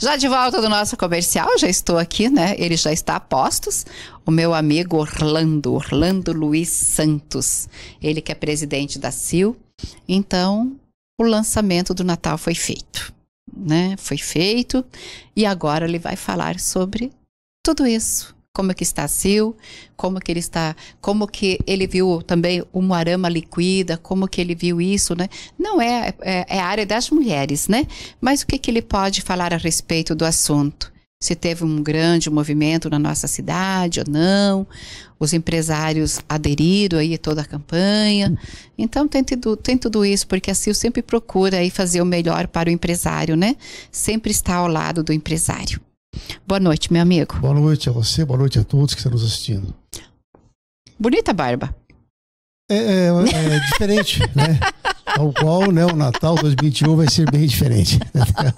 Já de volta do nosso comercial, já estou aqui, né? Ele já está a postos. O meu amigo Orlando, Orlando Luiz Santos. Ele que é presidente da CIL. Então, o lançamento do Natal foi feito, né? Foi feito. E agora ele vai falar sobre tudo isso como é que está Sil, como que ele está, como que ele viu também o Moarama liquida, como que ele viu isso, né? Não é, é, é a área das mulheres, né? Mas o que, que ele pode falar a respeito do assunto? se teve um grande movimento na nossa cidade ou não, os empresários aderiram aí a toda a campanha. Então tem tudo, tem tudo isso, porque a Sil sempre procura aí fazer o melhor para o empresário, né? Sempre está ao lado do empresário. Boa noite, meu amigo. Boa noite a você, boa noite a todos que estão nos assistindo. Bonita barba. É, é, é diferente, né? Tal qual, né? O Natal 2021 vai ser bem diferente.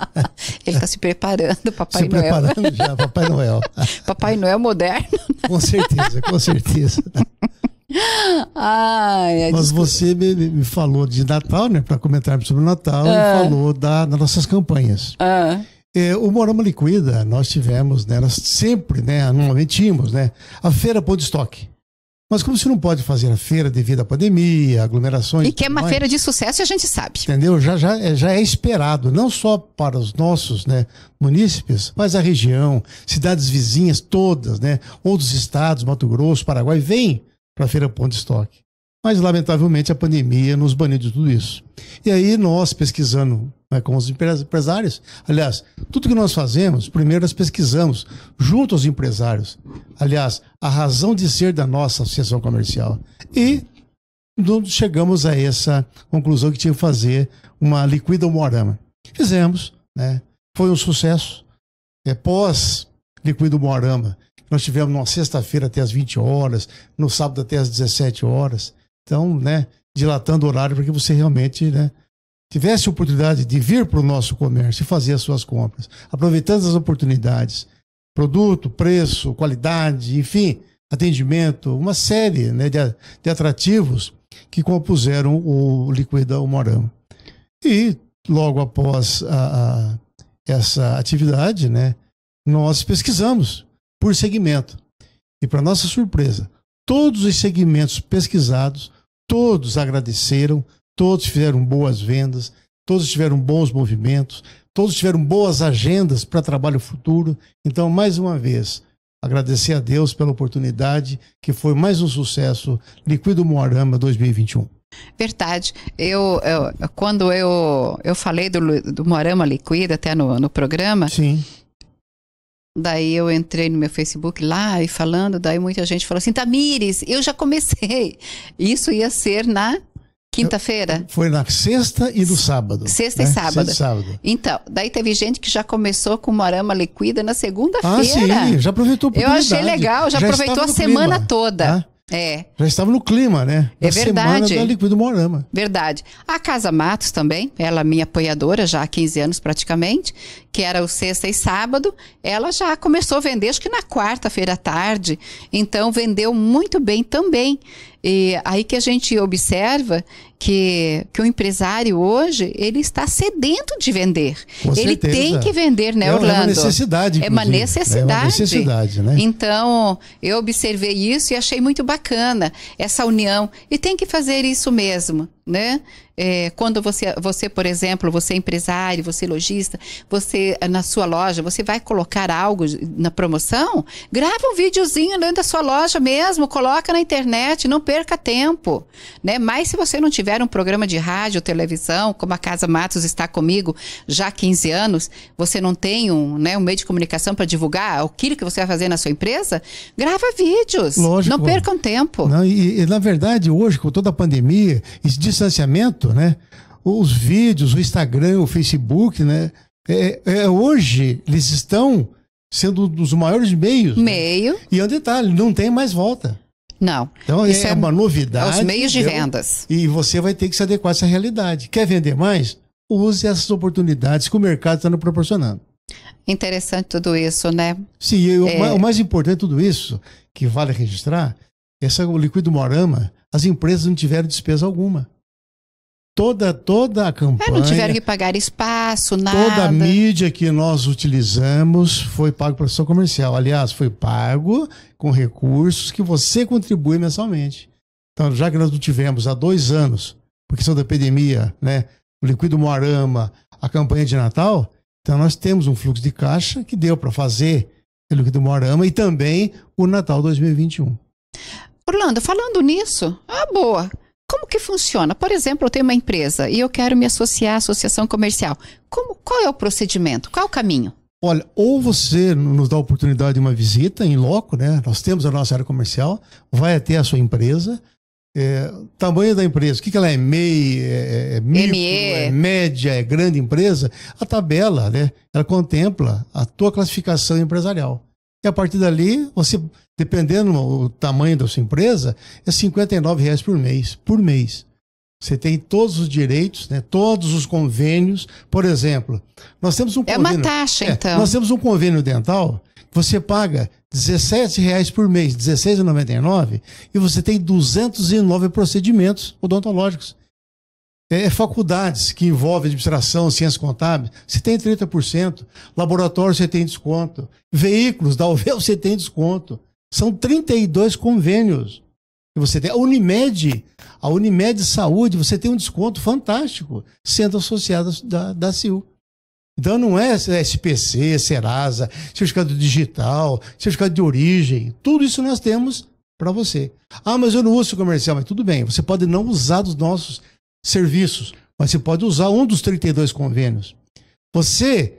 Ele está se preparando, Papai se Noel. Se preparando já, Papai Noel. Papai Noel moderno. Né? Com certeza, com certeza. Ai, é Mas desculpa. você me, me, falou de Natal, né? Para comentarmos sobre o Natal ah. e falou da, das nossas campanhas. Ah. É, o Morama Liquida, nós tivemos, né, nós sempre, né, anualmente tínhamos, né, a feira pôr de estoque. Mas como se não pode fazer a feira devido à pandemia, aglomerações... E que é uma mais, feira de sucesso, a gente sabe. Entendeu? Já, já, é, já é esperado, não só para os nossos né, munícipes, mas a região, cidades vizinhas todas, né, outros estados, Mato Grosso, Paraguai, vêm para a Feira Pão de Estoque. Mas, lamentavelmente, a pandemia nos baniu de tudo isso. E aí nós, pesquisando né, com os empresários. Aliás, tudo que nós fazemos, primeiro nós pesquisamos junto aos empresários. Aliás, a razão de ser da nossa associação comercial. E chegamos a essa conclusão que tinha que fazer uma liquida morama. Fizemos, né? foi um sucesso. É, pós liquido morama, nós tivemos numa sexta-feira até as 20 horas, no sábado até as 17 horas. Então, né, dilatando o horário para que você realmente né, tivesse oportunidade de vir para o nosso comércio e fazer as suas compras, aproveitando as oportunidades, produto, preço, qualidade, enfim, atendimento, uma série né, de, de atrativos que compuseram o Liquida o E logo após a, a, essa atividade, né, nós pesquisamos por segmento. E para nossa surpresa, todos os segmentos pesquisados, todos agradeceram, todos fizeram boas vendas, todos tiveram bons movimentos, todos tiveram boas agendas para trabalho futuro. Então, mais uma vez, agradecer a Deus pela oportunidade, que foi mais um sucesso Liquido Moarama 2021. Verdade. Eu, eu, quando eu, eu falei do, do Moarama Liquida até no, no programa. Sim. Daí eu entrei no meu Facebook lá e falando, daí muita gente falou assim, Tamires, eu já comecei. Isso ia ser na quinta-feira? Foi na sexta e no sábado. Sexta, né? e sábado. sexta e sábado. Então, daí teve gente que já começou com morama liquida na segunda-feira. Ah, sim, já aproveitou Eu achei legal, já, já aproveitou a semana clima, toda. Né? É. Já estava no clima, né? É da é verdade. Semana da Liquido Morama. Verdade. A Casa Matos também, ela é minha apoiadora já há 15 anos praticamente, que era o sexta e sábado, ela já começou a vender, acho que na quarta-feira à tarde. Então, vendeu muito bem também. E aí que a gente observa que, que o empresário hoje, ele está sedento de vender. Com ele certeza. tem que vender, né, é Orlando? É, né? é uma necessidade. É uma necessidade. É uma necessidade, né? Então, eu observei isso e achei muito bacana essa união. E tem que fazer isso mesmo né? É, quando você, você, por exemplo, você é empresário, você é lojista, você na sua loja, você vai colocar algo na promoção, grava um videozinho dentro da sua loja mesmo, coloca na internet, não perca tempo, né? Mas se você não tiver um programa de rádio, televisão, como a Casa Matos está comigo já há 15 anos, você não tem um, né, um meio de comunicação para divulgar aquilo que você vai fazer na sua empresa, grava vídeos, Lógico. não percam tempo. Não, e, e, na verdade, hoje, com toda a pandemia, isso distanciamento, né? Os vídeos, o Instagram, o Facebook, né? É, é, é hoje eles estão sendo um dos maiores meios. Né? Meio. Né? E é um detalhe, não tem mais volta. Não. Então é, é, uma novidade. É os meios de vendas. E você vai ter que se adequar a essa realidade. Quer vender mais? Use essas oportunidades que o mercado está nos proporcionando. Interessante tudo isso, né? Sim, é... o, mais importante de tudo isso, que vale registrar, é essa o líquido morama, as empresas não tiveram despesa alguma toda toda a campanha. É, não tiveram que pagar espaço, nada. Toda a mídia que nós utilizamos foi pago para ação comercial. Aliás, foi pago com recursos que você contribui mensalmente. Então, já que nós não tivemos há dois anos, por questão da epidemia, né, o liquido Moarama, a campanha de Natal, então nós temos um fluxo de caixa que deu para fazer o liquido Moarama e também o Natal 2021. Orlando, falando nisso, ah, boa. Como que funciona? Por exemplo, eu tenho uma empresa e eu quero me associar à associação comercial. Como, qual é o procedimento? Qual é o caminho? Olha, ou você nos dá a oportunidade de uma visita em loco, né? Nós temos a nossa área comercial, vai até a sua empresa. É, tamanho da empresa, o que, que ela é? MEI, é, é, é micro, ME. é média, é grande empresa? A tabela, né? Ela contempla a tua classificação empresarial. E a partir dali, você dependendo do tamanho da sua empresa, é 59 reais por mês, por mês. Você tem todos os direitos, né? todos os convênios. Por exemplo, nós temos um é convênio. É uma taxa, é, então. Nós temos um convênio dental você paga reais por mês, 16,99, e você tem 209 procedimentos odontológicos. É, é, faculdades que envolvem administração, ciências contábeis, você tem 30%. Laboratório, você tem desconto. Veículos da UV, você tem desconto. São 32 convênios que você tem. A Unimed, a Unimed Saúde, você tem um desconto fantástico sendo associada da, da CIU. Então não é SPC, Serasa, certificado digital, certificado de origem. Tudo isso nós temos para você. Ah, mas eu não uso comercial. Mas tudo bem, você pode não usar dos nossos serviços, mas você pode usar um dos 32 convênios. Você,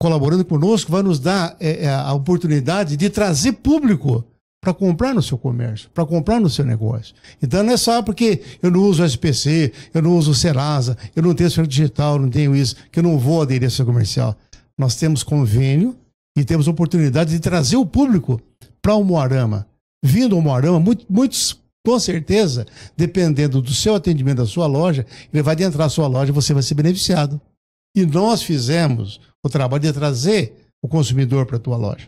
colaborando conosco, vai nos dar é, a oportunidade de trazer público para comprar no seu comércio, para comprar no seu negócio. Então não é só porque eu não uso SPC, eu não uso Serasa, eu não tenho serviço digital, não tenho isso, que eu não vou aderir a seu comercial. Nós temos convênio e temos oportunidade de trazer o público para o Moarama. Vindo ao Moarama, muitos, com certeza, dependendo do seu atendimento da sua loja, ele vai adentrar a sua loja e você vai ser beneficiado. E nós fizemos o trabalho de trazer o consumidor para a tua loja.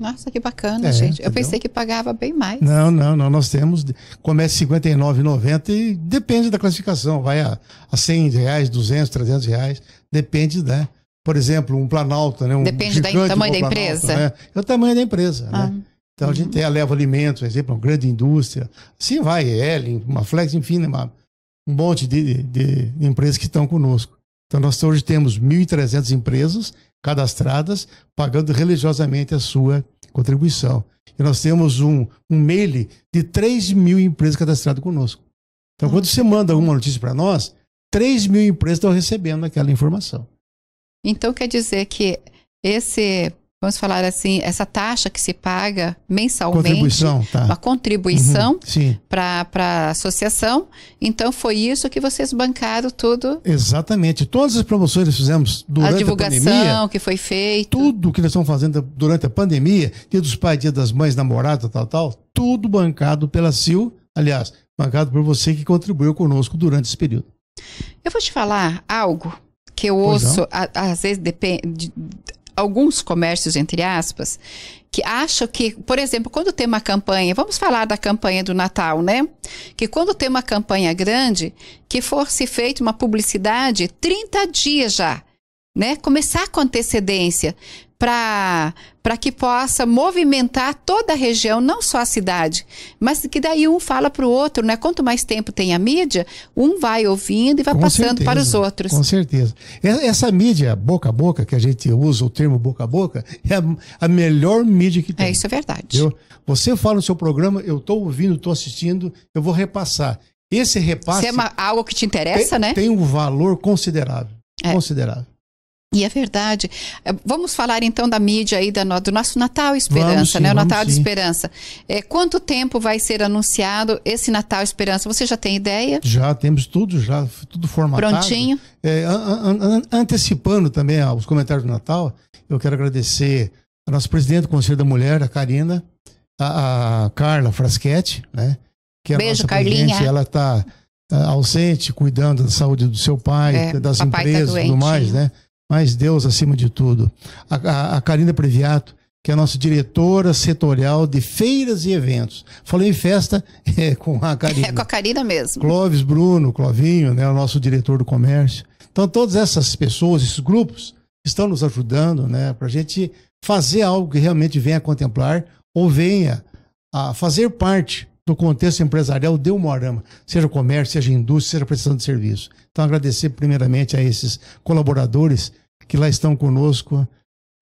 Nossa, que bacana, é, gente. Eu pensei que pagava bem mais. Não, não, não. Nós temos. Começa R$ 59,90 e depende da classificação. Vai a, a 100 reais, 200, 300 reais. Depende, né? Por exemplo, um Planalto, né? Um Depende do tamanho da empresa. Né? É o tamanho da empresa, né? ah. né? Então uhum. a gente uhum. tem a Leva Alimentos, por exemplo, uma grande indústria. Assim vai, Ellen, uma Flex, enfim, né? um monte de, de, de empresas que estão conosco. Então nós hoje temos 1.300 empresas cadastradas, pagando religiosamente a sua contribuição. E nós temos um, um mail de 3 mil empresas cadastradas conosco. Então, quando você manda alguma notícia para nós, 3 mil empresas estão recebendo aquela informação. Então, quer dizer que esse vamos falar assim, essa taxa que se paga mensalmente, contribuição, tá. uma contribuição uhum, para a associação. Então foi isso que vocês bancaram tudo. Exatamente. Todas as promoções que nós fizemos durante a, divulgação a pandemia, que foi feito. Tudo que nós estamos fazendo durante a pandemia, dia dos pais, dia das mães, namorada, tal, tal, tudo bancado pela CIL, aliás, bancado por você que contribuiu conosco durante esse período. Eu vou te falar algo que eu ouço, às vezes depende, alguns comércios, entre aspas, que acham que, por exemplo, quando tem uma campanha, vamos falar da campanha do Natal, né? Que quando tem uma campanha grande, que fosse feita uma publicidade 30 dias já, né? Começar com antecedência para que possa movimentar toda a região, não só a cidade, mas que daí um fala para o outro, né? Quanto mais tempo tem a mídia, um vai ouvindo e vai com passando certeza, para os outros. Com certeza. Essa mídia boca a boca, que a gente usa o termo boca a boca, é a, melhor mídia que tem. É, isso é verdade. Você fala no seu programa, eu estou ouvindo, estou assistindo, eu vou repassar. Esse repasse... Se é uma, algo que te interessa, tem, né? Tem um valor considerável. É. Considerável. E é verdade. É, vamos falar então da mídia aí da, do nosso Natal Esperança, vamos, sim, né? O Natal de Esperança. É, quanto tempo vai ser anunciado esse Natal Esperança? Você já tem ideia? Já temos tudo, já tudo formatado. Prontinho. É, an, an, antecipando também ah, os comentários do Natal, eu quero agradecer a nossa presidente do Conselho da Mulher, a Karina, a, a Carla Fraschetti, né? Que é Beijo, Carlinha. Ela está ah, ausente, cuidando da saúde do seu pai, é, das tá empresas, tá tudo mais, né? mas Deus acima de tudo. A, a, a Karina Previato, que é a nossa diretora setorial de feiras e eventos. Falei em festa é, com a Karina. É com a Karina mesmo. Clóvis Bruno, Clovinho, né, o nosso diretor do comércio. Então, todas essas pessoas, esses grupos, estão nos ajudando né, para a gente fazer algo que realmente venha contemplar ou venha a fazer parte do contexto empresarial de Umorama, seja comércio, seja indústria, seja prestação de serviço. Então, agradecer primeiramente a esses colaboradores que lá estão conosco,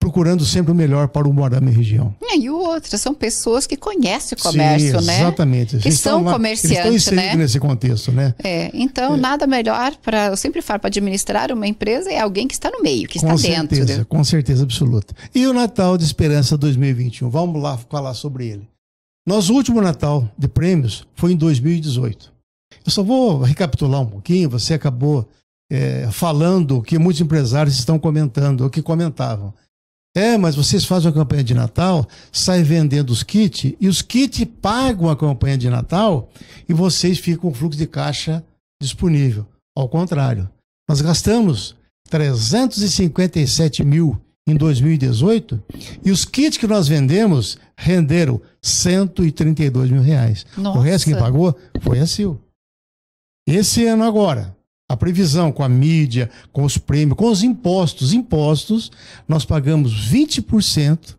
procurando sempre o melhor para o Moarama e região. É, e outro, são pessoas que conhecem o comércio, Sim, né? Exatamente. Que são comerciantes, estão né? nesse contexto, né? É, então é. nada melhor para, eu sempre falo, para administrar uma empresa é alguém que está no meio, que com está certeza, dentro. Né? Com certeza, com certeza absoluta. E o Natal de Esperança 2021, vamos lá falar sobre ele. Nosso último Natal de prêmios foi em 2018. Eu só vou recapitular um pouquinho, você acabou é, falando o que muitos empresários estão comentando, o que comentavam. É, mas vocês fazem a campanha de Natal, sai vendendo os kits, e os kits pagam a campanha de Natal e vocês ficam com o fluxo de caixa disponível. Ao contrário, nós gastamos 357 mil em 2018 e os kits que nós vendemos renderam 132 mil reais. Nossa. O resto que pagou foi a Sil. Esse ano agora, previsão, com a mídia, com os prêmios, com os impostos. Impostos, nós pagamos 20%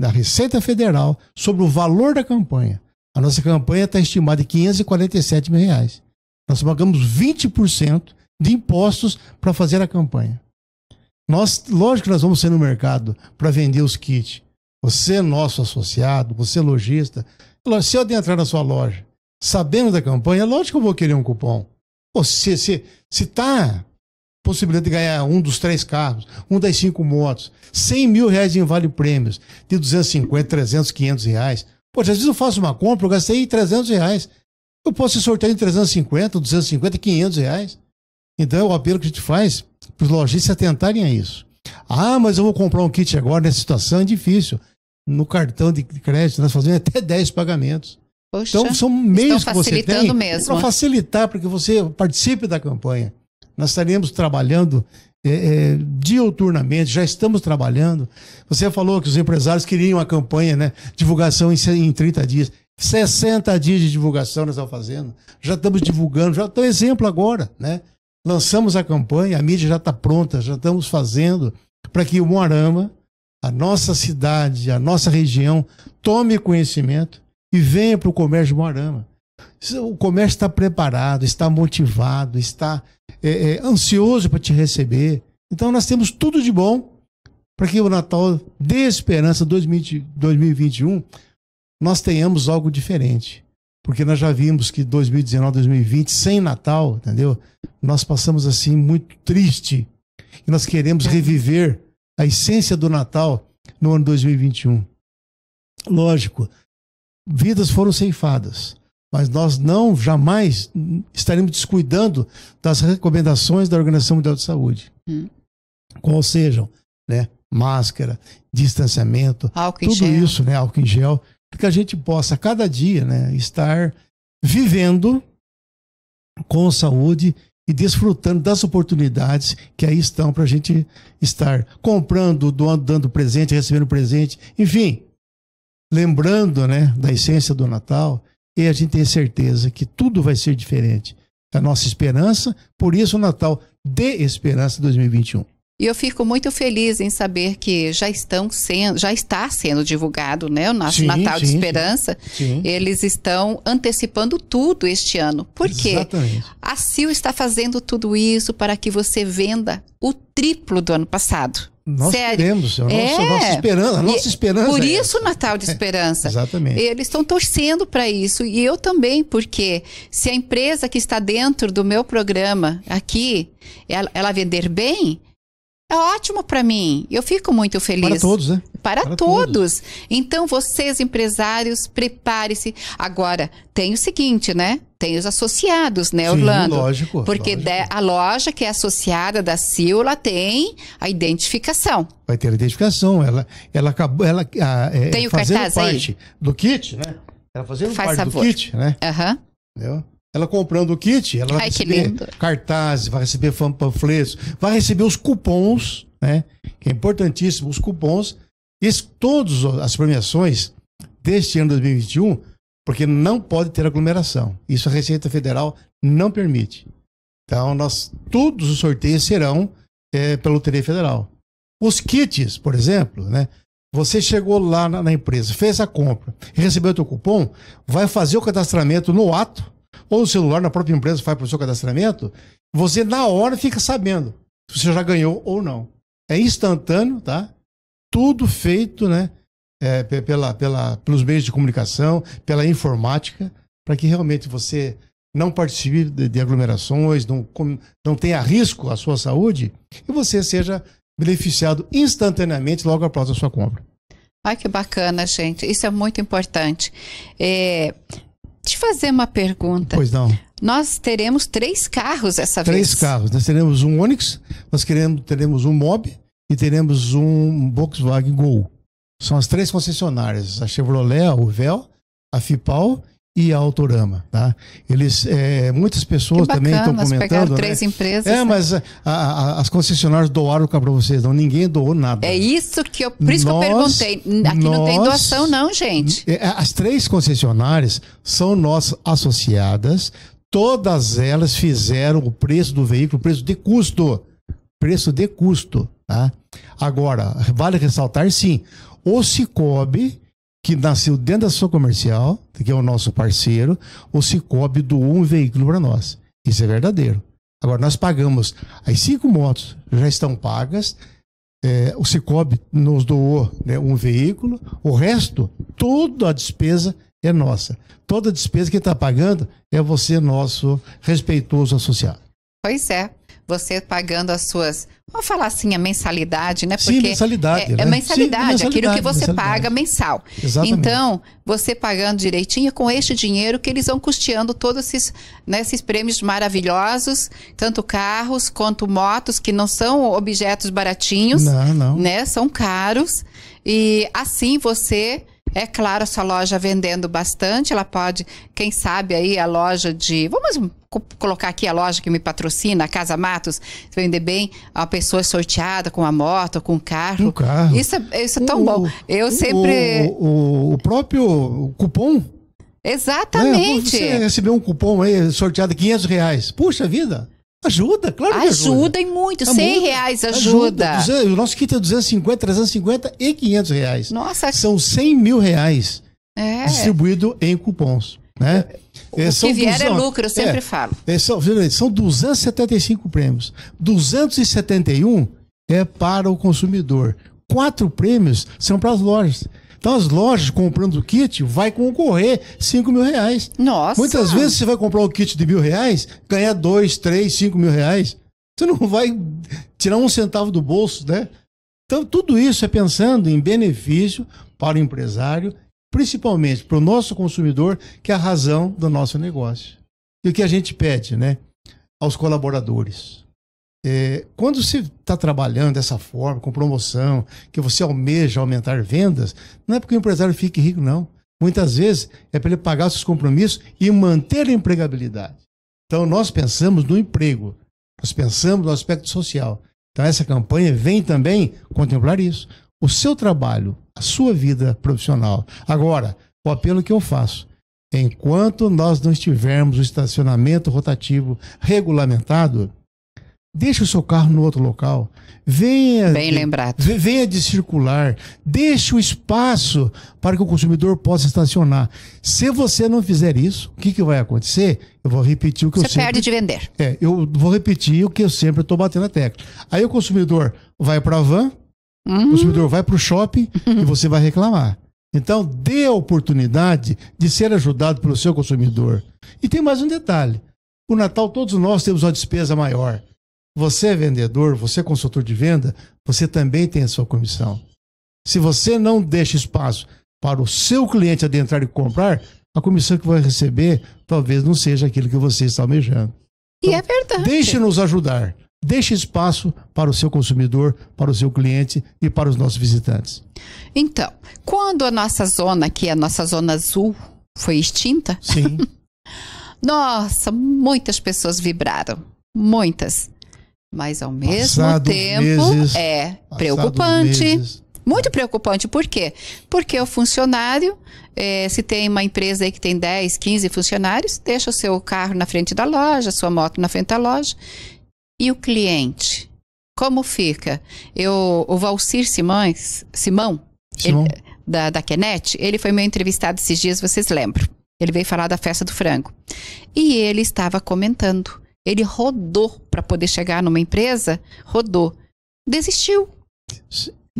da Receita Federal sobre o valor da campanha. A nossa campanha está estimada em 547 mil reais. Nós pagamos 20% de impostos para fazer a campanha. Nós, lógico que nós vamos ser no mercado para vender os kits. Você, é nosso associado, você, é lojista, se eu adentrar na sua loja, sabendo da campanha, lógico que eu vou querer um cupom. Pô, se, se, se tá possibilidade de ganhar um dos três carros, um das cinco motos, 100 mil reais em vale prêmios, de 250, 300, 500 reais. Pô, às vezes eu faço uma compra, eu gastei 300 reais. Eu posso ser sorteado em 350, 250, 500 reais. Então é o apelo que a gente faz para os lojistas atentarem a isso. Ah, mas eu vou comprar um kit agora, nessa situação é difícil. No cartão de crédito, nós fazemos até 10 pagamentos. Poxa, então são meios que você tem para facilitar para que você participe da campanha. Nós estaremos trabalhando é, é, dioturnamente, já estamos trabalhando. Você falou que os empresários queriam a campanha, né? Divulgação em, em 30 dias. 60 dias de divulgação nós estamos fazendo. Já estamos divulgando, já estou exemplo agora, né? Lançamos a campanha, a mídia já está pronta, já estamos fazendo para que o Moarama, a nossa cidade, a nossa região, tome conhecimento e venha para o comércio de Moarama. O comércio está preparado, está motivado, está é, é, ansioso para te receber. Então nós temos tudo de bom para que o Natal de Esperança 2020, 2021 nós tenhamos algo diferente. Porque nós já vimos que 2019, 2020, sem Natal, entendeu? Nós passamos assim muito triste. E nós queremos reviver a essência do Natal no ano 2021. Lógico, vidas foram ceifadas. Mas nós não jamais estaremos descuidando das recomendações da Organização Mundial de Saúde. Hum. Qual sejam, né? Máscara, distanciamento, álcool tudo gel. isso, né? Álcool em gel, que a gente possa, a cada dia, né, estar vivendo com saúde e desfrutando das oportunidades que aí estão para a gente estar comprando, doando, dando presente, recebendo presente, enfim, lembrando né, da essência do Natal, e a gente tem certeza que tudo vai ser diferente. É a nossa esperança, por isso o Natal de Esperança 2021. E eu fico muito feliz em saber que já estão sendo, já está sendo divulgado, né, o nosso sim, Natal sim, de Esperança. Sim. Eles estão antecipando tudo este ano. Por quê? Exatamente. A Sil está fazendo tudo isso para que você venda o triplo do ano passado. Nós Sério. queremos, é a nossa, é. nossa esperança, a nossa e, esperança. Por é isso o Natal de é, Esperança. É, exatamente. Eles estão torcendo para isso e eu também, porque se a empresa que está dentro do meu programa aqui, ela, ela vender bem, é ótimo para mim. Eu fico muito feliz. Para todos, né? Para, para todos. todos. Então, vocês, empresários, prepare-se. Agora, tem o seguinte, né? Tem os associados, né, Orlando? Sim, lógico. Porque lógico. a loja que é associada da Silva ela tem a identificação. Vai ter a identificação. Ela, ela acabou. Ela, a, é, tem o fazendo cartaz parte aí? do kit, né? Ela fazendo Faz parte do kit, né? Aham. Uhum. Entendeu? Ela comprando o kit, ela vai Ai, receber cartazes, vai receber panfletos, vai receber os cupons, né? Que é importantíssimo, os cupons. E todas as premiações deste ano 2021, porque não pode ter aglomeração. Isso a Receita Federal não permite. Então, nós, todos os sorteios serão é, pela Loteria Federal. Os kits, por exemplo, né? Você chegou lá na, na empresa, fez a compra, recebeu o teu cupom, vai fazer o cadastramento no ato, ou no celular, na própria empresa, faz para o seu cadastramento, você na hora fica sabendo se você já ganhou ou não. É instantâneo, tá? Tudo feito, né? É, pela, pela, pelos meios de comunicação, pela informática, para que realmente você não participe de, de aglomerações, não, com, não tenha risco à sua saúde e você seja beneficiado instantaneamente logo após a sua compra. Ai, que bacana, gente. Isso é muito importante. É, te fazer uma pergunta. Pois não. Nós teremos três carros essa três vez. Três carros. Nós teremos um Onix, nós queremos, teremos um Mob e teremos um Volkswagen Gol. São as três concessionárias, a Chevrolet, a Uvel, a Fipal e a Autorama, tá? Eles, é, muitas pessoas bacana, também estão comentando, né? três empresas. É, né? mas a, a, as concessionárias doaram o carro para vocês, não ninguém doou nada. É isso que eu, por isso nós, que eu perguntei. Aqui nós, não tem doação não, gente. É, as três concessionárias são nossas associadas. Todas elas fizeram o preço do veículo, preço de custo, preço de custo, tá? Agora, vale ressaltar sim, o Cicobi que nasceu dentro da sua comercial, que é o nosso parceiro, o Cicobi doou um veículo para nós. Isso é verdadeiro. Agora, nós pagamos as cinco motos, já estão pagas. É, o Cicobi nos doou né, um veículo, o resto, toda a despesa é nossa. Toda a despesa que está pagando é você, nosso respeitoso associado. Pois é você pagando as suas. Vamos falar assim, a mensalidade, né? Porque é, é né? Sim, mensalidade. É, né? é mensalidade, Sim, aquilo que você paga mensal. Exatamente. Então, você pagando direitinho, é com este dinheiro que eles vão custeando todos esses, né, esses prêmios maravilhosos, tanto carros quanto motos, que não são objetos baratinhos. Não, não. Né? São caros. E assim você é claro, sua loja vendendo bastante, ela pode, quem sabe aí a loja de, vamos colocar aqui a loja que me patrocina, a Casa Matos, vender bem a pessoa sorteada com a moto, com o carro. Um carro. Isso, é, isso é tão o, bom. Eu o, sempre o, o próprio cupom exatamente. É, você recebeu um cupom aí sorteado 500 reais. Puxa vida. Ajuda, claro que ajuda. Ajuda e muito, tá 100 muito. reais ajuda. ajuda 200, o nosso kit é 250, 350 e 500 reais. Nossa. São 100 mil reais é. distribuído em cupons. Né? O é, que vier 200, é lucro, eu sempre é, falo. É, são, são 275 prêmios. 271 é para o consumidor. Quatro prêmios são para as lojas. Então as lojas comprando o kit vai concorrer 5 mil reais. Nossa. Muitas vezes você vai comprar o kit de mil reais, ganhar 2, 3, 5 mil reais. Você não vai tirar um centavo do bolso, né? Então tudo isso é pensando em benefício para o empresário, principalmente para o nosso consumidor, que é a razão do nosso negócio. E o que a gente pede, né? Aos colaboradores. É, quando se está trabalhando dessa forma, com promoção, que você almeja aumentar vendas, não é porque o empresário fique rico, não. Muitas vezes é para ele pagar seus compromissos e manter a empregabilidade. Então, nós pensamos no emprego, nós pensamos no aspecto social. Então, essa campanha vem também contemplar isso. O seu trabalho, a sua vida profissional. Agora, o apelo que eu faço: enquanto nós não estivermos o estacionamento rotativo regulamentado, deixa o seu carro no outro local. Venha, Bem lembrado. venha de circular, deixe o espaço para que o consumidor possa estacionar. Se você não fizer isso, o que, que vai acontecer? Eu vou repetir o que você eu sempre... Você perde de vender. É, eu vou repetir o que eu sempre estou batendo a tecla. Aí o consumidor vai para a van, uhum. o consumidor vai para o shopping uhum. e você vai reclamar. Então, dê a oportunidade de ser ajudado pelo seu consumidor. E tem mais um detalhe. O Natal, todos nós temos uma despesa maior. Você é vendedor, você é consultor de venda, você também tem a sua comissão. Se você não deixa espaço para o seu cliente adentrar e comprar, a comissão que vai receber talvez não seja aquilo que você está almejando. Então, e é verdade. Deixe-nos ajudar. Deixe espaço para o seu consumidor, para o seu cliente e para os nossos visitantes. Então, quando a nossa zona, que é a nossa zona azul, foi extinta? Sim. nossa, muitas pessoas vibraram. Muitas. Mas ao mesmo passado tempo meses, é preocupante. Meses. Muito preocupante, por quê? Porque o funcionário, é, se tem uma empresa aí que tem 10, 15 funcionários, deixa o seu carro na frente da loja, sua moto na frente da loja. E o cliente? Como fica? Eu, o Valcir Simões, Simão, Simão. Ele, da, da Kenet, ele foi meu entrevistado esses dias, vocês lembram. Ele veio falar da festa do frango. E ele estava comentando ele rodou para poder chegar numa empresa, rodou. Desistiu.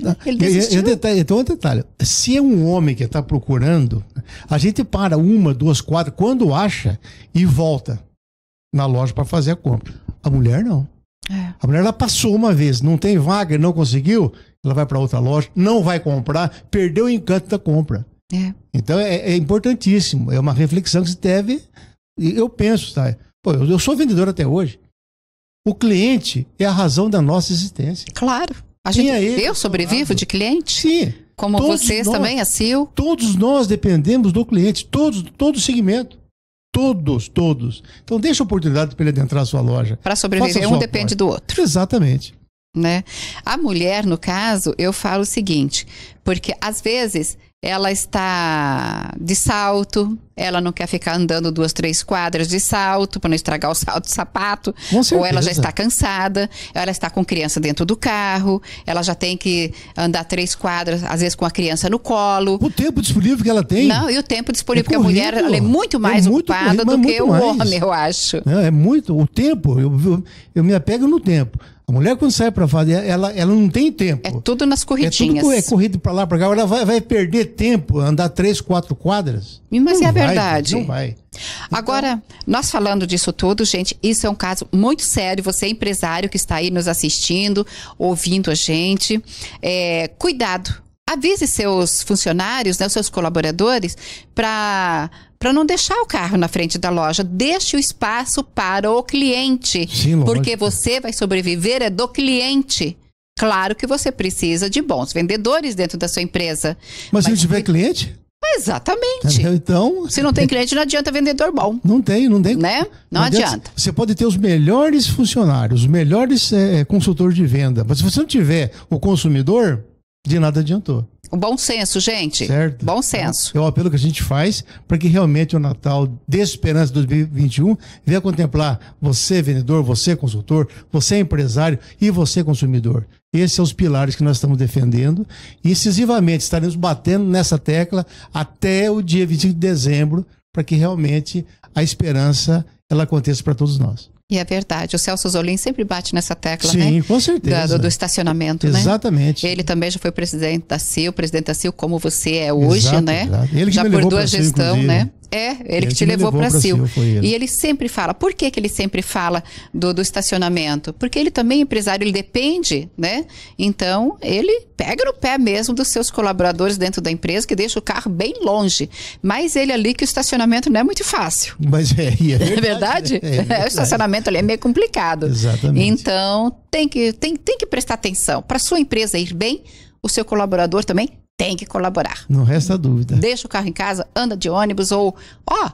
Ah, Ele desistiu. Então, um detalhe. Se é um homem que está procurando, a gente para uma, duas, quatro, quando acha e volta na loja para fazer a compra. A mulher não. É. A mulher ela passou uma vez, não tem vaga, não conseguiu, ela vai para outra loja, não vai comprar, perdeu o encanto da compra. É. Então é, é, importantíssimo, é uma reflexão que se deve. Eu penso, tá? Pô, eu, sou vendedor até hoje. O cliente é a razão da nossa existência. Claro. A gente, é eu sobrevivo de cliente? Sim. Como vocês nós, também, a Sil? Todos nós dependemos do cliente, todos, todo segmento. Todos, todos. Então deixa a oportunidade para ele adentrar a sua loja. Para sobreviver, um depende porta. do outro. Exatamente. Né? A mulher, no caso, eu falo o seguinte, porque às vezes ela está de salto, ela não quer ficar andando duas, três quadras de salto para não estragar o salto do sapato, ou ela já está cansada, ela está com criança dentro do carro, ela já tem que andar três quadras, às vezes com a criança no colo. O tempo disponível que ela tem? Não, e o tempo disponível é que a mulher é muito é mais é muito ocupada corrido, do que o mais. homem, eu acho. é muito, o tempo, eu, eu, eu me apego no tempo. A mulher, quando sai para fazer, ela, ela não tem tempo. É tudo nas corridinhas. É tudo é corrido para lá, para cá. Ela vai, vai perder tempo, andar três, quatro quadras. Mas é não é vai, verdade. Não vai. Então... Agora, nós falando disso tudo, gente, isso é um caso muito sério. Você é empresário que está aí nos assistindo, ouvindo a gente. É, cuidado. Avise seus funcionários, né, seus colaboradores, para para não deixar o carro na frente da loja. Deixe o espaço para o cliente. Sim, porque você vai sobreviver é do cliente. Claro que você precisa de bons vendedores dentro da sua empresa. Mas, mas se não tiver cliente? Exatamente. Então. Se não tem é- cliente, não adianta vendedor bom. Não tem, não tem. Né? Não, não adianta. adianta. Você pode ter os melhores funcionários, os melhores é, é consultores de venda. Mas se você não tiver o consumidor, de nada adiantou. O bom senso, gente. Certo. Bom senso. Então, é o apelo que a gente faz para que realmente o Natal de Esperança 2021 venha contemplar você, vendedor, você, consultor, você, empresário e você, consumidor. Esses são os pilares que nós estamos defendendo. E incisivamente estaremos batendo nessa tecla até o dia 25 de dezembro para que realmente a esperança ela aconteça para todos nós. E é verdade. O Celso Zolin sempre bate nessa tecla, Sim, né? com certeza. Do, do estacionamento, né? Exatamente. Né? Ele também já foi presidente da CIL, presidente da CIL, como você é hoje, Exato, né? Ele que já por duas gestão, né? É, ele, é que te levou, levou para Sil. E ele sempre fala. Por que, que ele sempre fala do, do estacionamento? Porque ele também é empresário, ele depende, né? Então, ele pega no pé mesmo dos seus colaboradores dentro da empresa, que deixa o carro bem longe. Mas ele ali que o estacionamento não é muito fácil. Mas é, é, é verdade. É verdade? É, é verdade. o estacionamento ali é meio complicado. Exatamente. Então, tem que, tem, tem que prestar atenção. Para sua empresa ir bem, o seu colaborador também tem que colaborar. Não resta dúvida. Deixa o carro em casa, anda de ônibus ou, ó,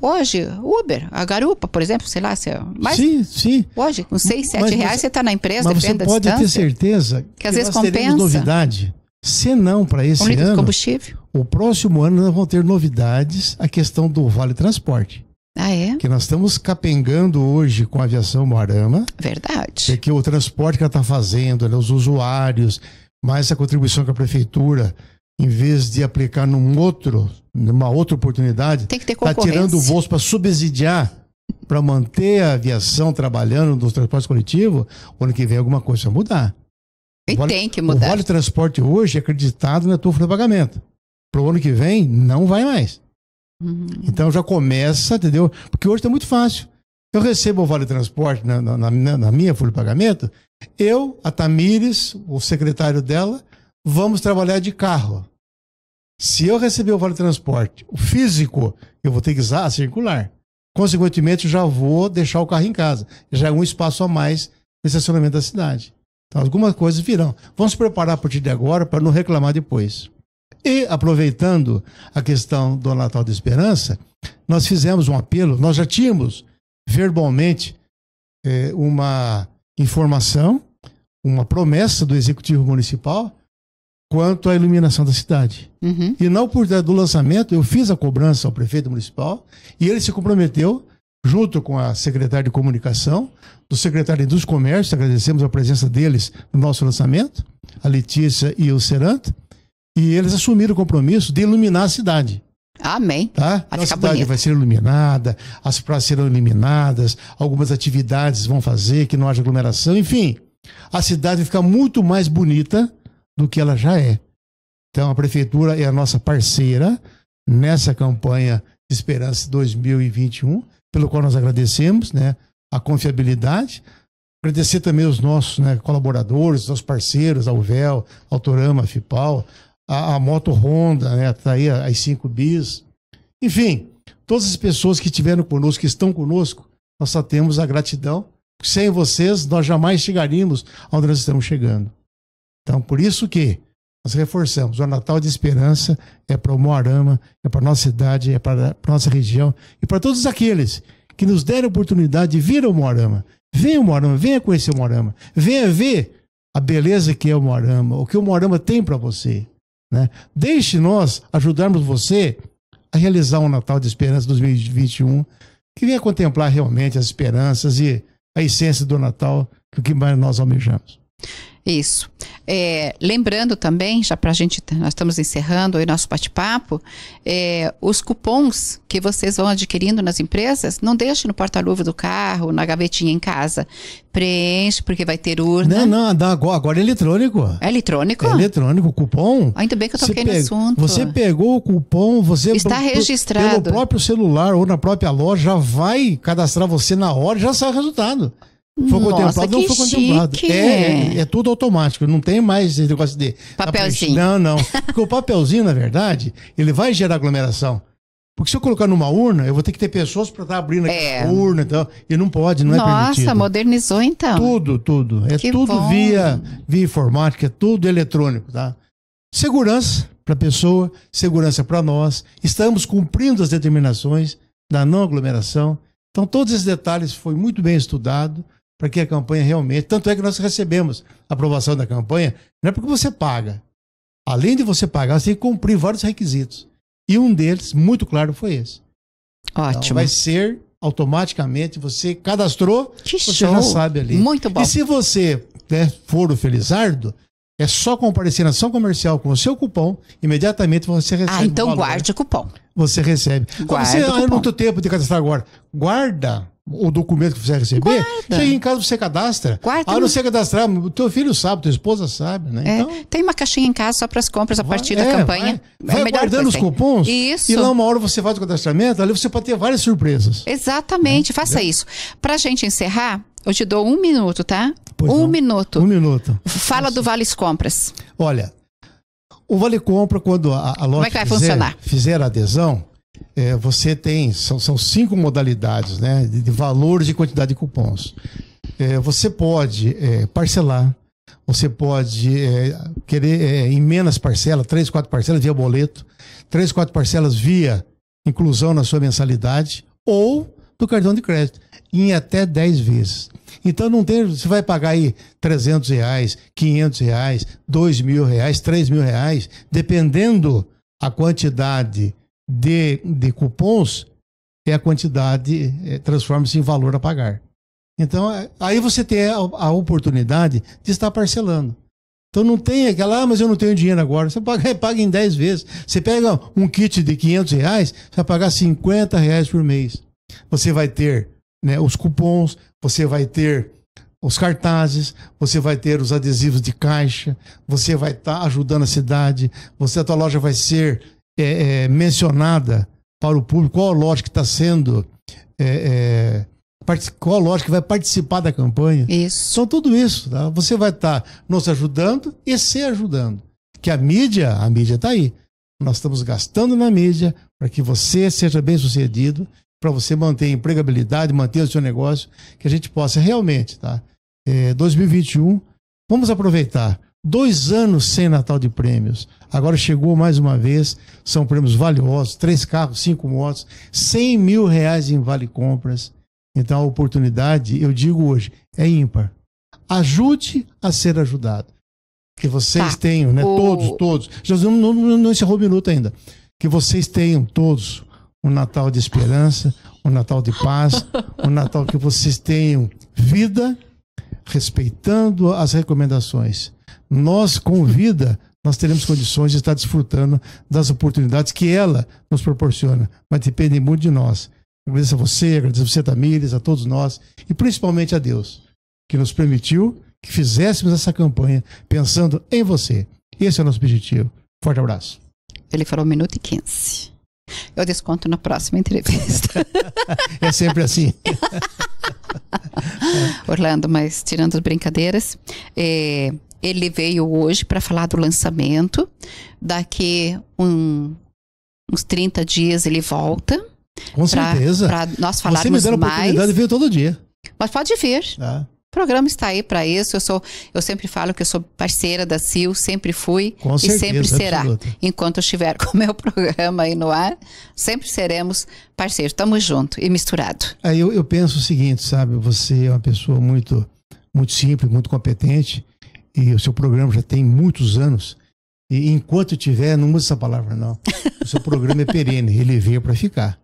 hoje, Uber, a garupa, por exemplo, sei lá, se é, mas sim, sim. hoje, com 6, 7 reais você está na empresa, mas depende você pode ter certeza que, que às vezes compensa. novidade, se não para esse um ano, combustível. o próximo ano nós vamos ter novidades a questão do vale transporte. Ah, é? Que nós estamos capengando hoje com a aviação Moarama. Verdade. Porque que o transporte que ela está fazendo, né, os usuários, mas a contribuição que a prefeitura, em vez de aplicar num outro, numa outra oportunidade, está tirando o bolso para subsidiar, para manter a aviação trabalhando nos transportes coletivos, o ano que vem alguma coisa vai mudar. E vale, tem que mudar. O vale transporte hoje é acreditado na tufla de pagamento. Para o ano que vem, não vai mais. Uhum. Então já começa, entendeu? Porque hoje está muito fácil eu recebo o Vale Transporte na, na, na, na minha folha de pagamento, eu, a Tamires, o secretário dela, vamos trabalhar de carro. Se eu receber o Vale Transporte, o físico, eu vou ter que usar a circular. Consequentemente, eu já vou deixar o carro em casa. Já é um espaço a mais no estacionamento da cidade. Então, algumas coisas virão. Vamos se preparar a partir de agora para não reclamar depois. E, aproveitando a questão do Natal da Esperança, nós fizemos um apelo, nós já tínhamos verbalmente é, uma informação, uma promessa do executivo municipal quanto à iluminação da cidade. Uhum. E na oportunidade do lançamento, eu fiz a cobrança ao prefeito municipal e ele se comprometeu, junto com a secretária de comunicação, do secretário dos comércios, agradecemos a presença deles no nosso lançamento, a Letícia e o Seranto, e eles assumiram o compromisso de iluminar a cidade. Amém. Tá? Então a cidade bonito. vai ser iluminada, as praças serão iluminadas, algumas atividades vão fazer que não haja aglomeração, enfim. A cidade vai ficar muito mais bonita do que ela já é. Então a prefeitura é a nossa parceira nessa campanha de Esperança 2021, pelo qual nós agradecemos, né, a confiabilidade. Agradecer também os nossos né, colaboradores, nossos parceiros, a UVEL, Autorama, FIPAL, a, a moto Honda, né? Tá aí as 5 bis. Enfim, todas as pessoas que estiveram conosco, que estão conosco, nós só temos a gratidão. Sem vocês, nós jamais chegaríamos onde nós estamos chegando. Então, por isso que nós reforçamos, o Natal de Esperança é para o Moarama, é para a nossa cidade, é para a nossa região e para todos aqueles que nos deram a oportunidade de vir ao Moarama. Venha ao Moarama, venha conhecer o Moarama, venha ver a beleza que é o Moarama, o que o Moarama tem para você. Né? Deixe nós ajudarmos você a realizar um Natal de Esperança 2021 que venha contemplar realmente as esperanças e a essência do Natal, que mais nós almejamos. Isso. É, lembrando também, já para a gente, nós estamos encerrando o nosso bate-papo, é, os cupons que vocês vão adquirindo nas empresas, não deixe no porta-luva do carro, na gavetinha em casa. Preenche, porque vai ter urna. Não, não, agora, agora é eletrônico. É eletrônico? É eletrônico, cupom. Ainda bem que eu toquei no assunto. Você pegou o cupom, você... Está registrado. Pelo próprio celular ou na própria loja, já vai cadastrar você na hora, já sai o resultado. Foi Nossa, contemplado, não foi contemplado. É, é, é, tudo automático, não tem mais esse negócio de. Papelzinho. Não, não. Porque o papelzinho, na verdade, ele vai gerar aglomeração. Porque se eu colocar numa urna, eu vou ter que ter pessoas para estar tá abrindo é. a urna e então, tal. E não pode, não é Nossa, é permitido. Nossa, modernizou então. Tudo, tudo. É que tudo via, via informática, é tudo eletrônico, tá? Segurança para a pessoa, segurança para nós. Estamos cumprindo as determinações da não aglomeração. Então, todos esses detalhes foi muito bem estudado para que a campanha realmente. Tanto é que nós recebemos a aprovação da campanha, não é porque você paga. Além de você pagar, você tem que cumprir vários requisitos. E um deles, muito claro, foi esse. Então, Ótimo. Então, vai ser automaticamente, você cadastrou, que você show. já sabe ali. Muito bom. E se você né, for o Felizardo, é só comparecer na ação comercial com o seu cupom, imediatamente você ah, recebe. Ah, então o guarde o cupom. Você recebe. Guarda você, o cupom. Ah, tempo de cadastrar agora. Guarda o documento que você receber, Guarda. chega em casa, você cadastra. Guarda, ah, não sei cadastrar, o teu filho sabe, tua esposa sabe, né? É, então, tem uma caixinha em casa só para as compras a partir da é, campanha. Vai, vai é guardando os cupons isso. e lá uma hora você faz o cadastramento, ali você pode ter várias surpresas. Exatamente, né? faça né? isso. Para a gente encerrar, eu te dou um minuto, tá? Pois um não. minuto. Um minuto. Fala Nossa. do Vales Compras. Olha, o Vale Compra, quando a, a loja é fizer, fizer a adesão, é, você tem, são, são, cinco modalidades, né? De, de valores e quantidade de cupons. É, você pode é, parcelar, você pode é, querer é, em menos parcelas, três, quatro parcelas via boleto, três, quatro parcelas via inclusão na sua mensalidade ou do cartão de crédito, em até 10 vezes. Então não tem, você vai pagar aí 300 reais, 500 reais, 2 mil reais, 3 mil reais, dependendo a quantidade de, de cupons é a quantidade, é, transforma-se em valor a pagar. Então, é, aí você tem a, a, oportunidade de estar parcelando. Então não tem aquela, ah, mas eu não tenho dinheiro agora. Você paga, paga em 10 vezes. Você pega um kit de 500 reais, você vai pagar 50 reais por mês. Você vai ter né, os cupons, você vai ter os cartazes, você vai ter os adesivos de caixa, você vai estar tá ajudando a cidade, você a tua loja vai ser é, é, mencionada para o público, qual a loja que está sendo. É, é qual a loja que vai participar da campanha. Isso. São tudo isso. Tá? Você vai estar tá nos ajudando e se ajudando. Que a mídia, a mídia está aí. Nós estamos gastando na mídia para que você seja bem sucedido, para você manter a empregabilidade, manter o seu negócio, que a gente possa realmente, tá? É, 2021, vamos aproveitar dois anos sem Natal de Prêmios. Agora chegou mais uma vez, são prêmios valiosos, três carros, cinco motos, 100 mil reais em vale compras. Então a oportunidade, eu digo hoje, é ímpar. Ajude a ser ajudado. Que vocês tá. tenham, né? O... Todos, todos. Jesus não, não, não encerrou o minuto ainda. Que vocês tenham todos um Natal de esperança, um Natal de paz, um Natal que vocês tenham vida, respeitando as recomendações nós, com vida, nós teremos condições de estar desfrutando das oportunidades que ela nos proporciona, mas depende muito de nós. Agradeço a você, agradeço a você, Tamires, a todos nós e principalmente a Deus, que nos permitiu que fizéssemos essa campanha pensando em você. Esse é o nosso objetivo. Forte abraço. Ele falou um minuto e quinze. Eu desconto na próxima entrevista. é sempre assim. Orlando, mas tirando as brincadeiras, é, ele veio hoje para falar do lançamento. Daqui um, uns 30 dias ele volta. Com pra, certeza. Para nós falarmos mais. Você me deu a oportunidade de vir todo dia. Mas pode vir. Tá. O programa está aí para isso. Eu sou, eu sempre falo que eu sou parceira da CIL, sempre fui Com e certeza, sempre será. Absoluta. Enquanto eu estiver com o meu programa aí no ar, sempre seremos parceiros. Estamos juntos e misturado. Aí eu, eu penso o seguinte, sabe? Você é uma pessoa muito, muito simples, muito competente e o seu programa já tem muitos anos. E enquanto tiver, não usa essa palavra, não. O seu programa é perene, ele veio para ficar.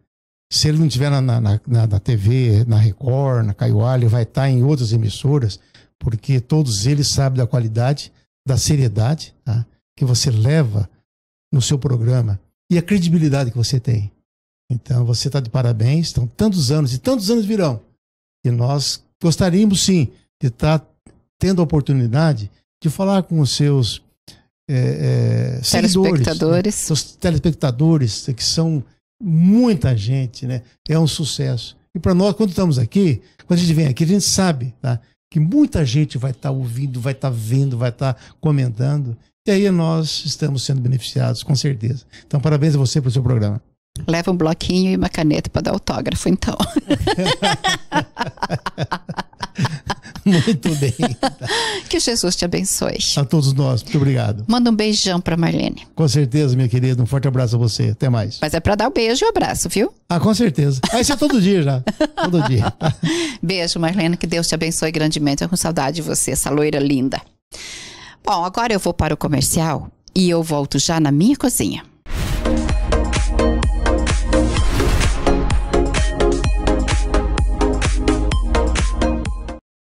Se ele não estiver na, na, na, na, TV, na Record, na Caio ele vai estar tá em outras emissoras, porque todos eles sabem da qualidade, da seriedade tá? que você leva no seu programa e a credibilidade que você tem. Então, você está de parabéns, estão tantos anos, e tantos anos virão. E nós gostaríamos, sim, de estar tá tendo a oportunidade de falar com os seus é, é, telespectadores. Né? Os telespectadores, que são muita gente, né? É um sucesso. E para nós, quando estamos aqui, quando a gente vem aqui, a gente sabe tá? que muita gente vai estar tá ouvindo, vai estar tá vendo, vai estar tá comentando. E aí nós estamos sendo beneficiados, com certeza. Então, parabéns a você pelo seu programa. Leva um bloquinho e uma caneta para dar autógrafo, então. Muito bem. Tá. que Jesus te abençoe. A todos nós, muito obrigado. Manda um beijão para Marlene. Com certeza, minha querida, um forte abraço a você. Até mais. Mas é para dar o um beijo e o um abraço, viu? Ah, com certeza. Aí você é todo dia já. Todo dia. beijo, Marlene, que Deus te abençoe grandemente. Eu com saudade de você, essa loira linda. Bom, agora eu vou para o comercial e eu volto já na minha cozinha.